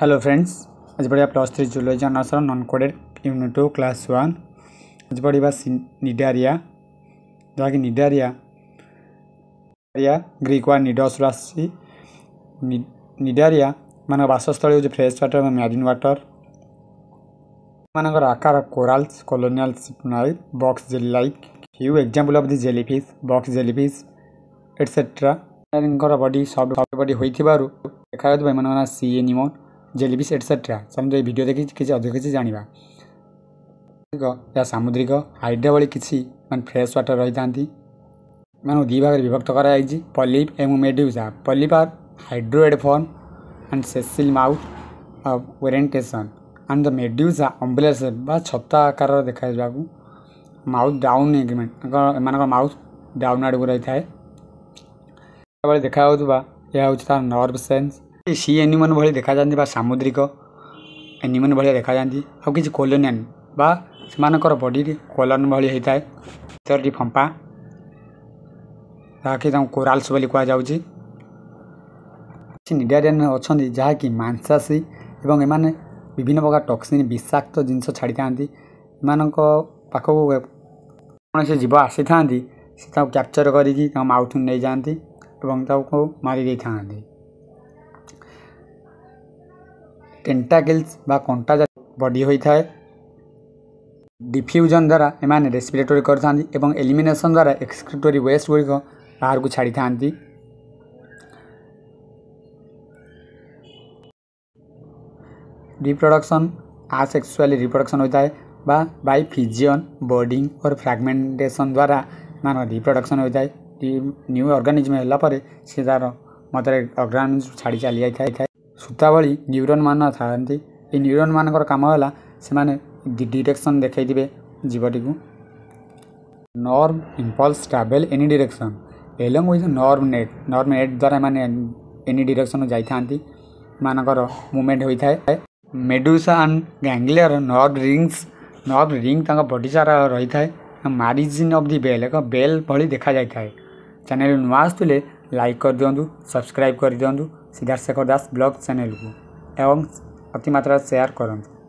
hello friends आज बढ़िया plus three zoology ଅନର୍ସର non coded unit two class one ଆଜି ପଢ଼ିବା ନିଡାରିଆ ଯାହାକି ନିଡାରିଆ ନିଡାରିଆ ଗ୍ରୀକ୍ ୱାର୍ଡ଼ ନିଡସ୍ରୁ ଆସିଛି ନିଡାରିଆ ମାନଙ୍କ ବାସସ୍ଥଳୀ ହେଉଛି ଫ୍ରେଶ୍ ୱାଟର ଏବଂ ମ୍ୟାରିନ୍ ୱାଟର ମାନଙ୍କର ଆକାର corals colonial knife box jelly like few example of the jellyfish box jellyfish ଏଟସେଟ୍ରାଙ୍କର ବଡ଼ି ସଫ୍ଟ ବଡ଼ି ହୋଇଥିବାରୁ ଦେଖାଯାଉଥିବା ଏମାନଙ୍କର ସି ଏନିମୋନ୍ जेलीफिस एटसेट्रा समझ भिड देखिए किसी अधिक किसी जाना या सामुद्रिक हाइड्रा भाई किसी मैं फ्रेश व्टर रही था मैंने दु भाग विभक्त कराई पलिप एवं medusa polyp are hydroid form and sessile mouth orientation and the medusa अम्बुलेस छता आकार देखा माउथ डाउन एग्रीमेंट मान माउथ डाउन आड़ को रही था देखा यह हूँ तर नर्व सेन्स सी एनिम भाई देखा जाती सामुद्रिक एनिम भाई देखा जाती आउ किसी कोलोनियन बाकर बडी कोलन भाई होता है फंपा जहाँ कोराल्स बोली अच्छा जहाँकि मांसाशी एवं एम विभिन्न प्रकार टक्सीन विषाक्त जिन छाड़ था कौन से जीव आसी था कैप्चर कर नहीं जाती मारिदे था টেন্টাকেলস বা କଣ୍ଟା ବଡ଼ି ହୋଇଥାଏ ଡିଫ୍ୟୁଜନ୍ ଦ୍ୱାରା ଏମାନେ ରେସ୍ପିରେଟୋରୀ କରିଥାନ୍ତି ଏବଂ ଏଲିମିନେସନ୍ ଦ୍ୱାରା ଏକ୍ସକ୍ରିଟୋରୀ ୱେଷ୍ଟ ଗୁଡ଼ିକ ବାହାରକୁ ଛାଡ଼ିଥାନ୍ତି ରିପ୍ରଡ଼କ୍ସନ୍ ଆସେକ୍ସୁଆଲି ରିପ୍ରଡ଼କ୍ସନ୍ ହୋଇଥାଏ ବା ବାଇ ଫିଜିଅନ୍ ବୋର୍ଡ଼ିଂ ଓ ଫ୍ରାଗମେଣ୍ଟେସନ୍ ଦ୍ୱାରା ଏମାନଙ୍କର ରିପ୍ରଡ଼କ୍ସନ୍ ହୋଇଥାଏ ନ୍ୟୁ ଅର୍ଗାନିଜମ୍ ହେଲା ପରେ ସେ ତା'ର ମତରେ ଅର୍ଗାନିଜମ୍ ଛାଡ଼ି ଚାଲିଯାଇଥାଏ ଭୂତାବଳି ନ୍ୟୁରନ୍ମାନ ଥାଆନ୍ତି ଏଇ ନ୍ୟୁରନ୍ମାନଙ୍କର କାମ ହେଲା ସେମାନେ ଡିରେକ୍ସନ୍ ଦେଖାଇଦେବେ ଜୀବଟିକୁ nerve impulse travel any direction along with nerve net nerve net ଦ୍ୱାରା ଏମାନେ ଏନି ଡିରେକ୍ସନ୍ ଯାଇଥାନ୍ତି ମାନଙ୍କର ମୁଭମେଣ୍ଟ ହୋଇଥାଏ medusa and ganglia nerve rings nerve ring ତାଙ୍କ ବଡି ସାରା ରହିଥାଏ ମାରିଜିନ୍ ଅଫ୍ ଦି ବେଲ୍ ଏକ ବେଲ୍ ଭଳି ଦେଖାଯାଇଥାଏ ଚ୍ୟାନେଲ୍ ନୂଆ ଆସୁଥିଲେ ଲାଇକ୍ କରିଦିଅନ୍ତୁ ସବସ୍କ୍ରାଇବ୍ କରିଦିଅନ୍ତୁ si darshakardas blog channel ko evam atyadhikata share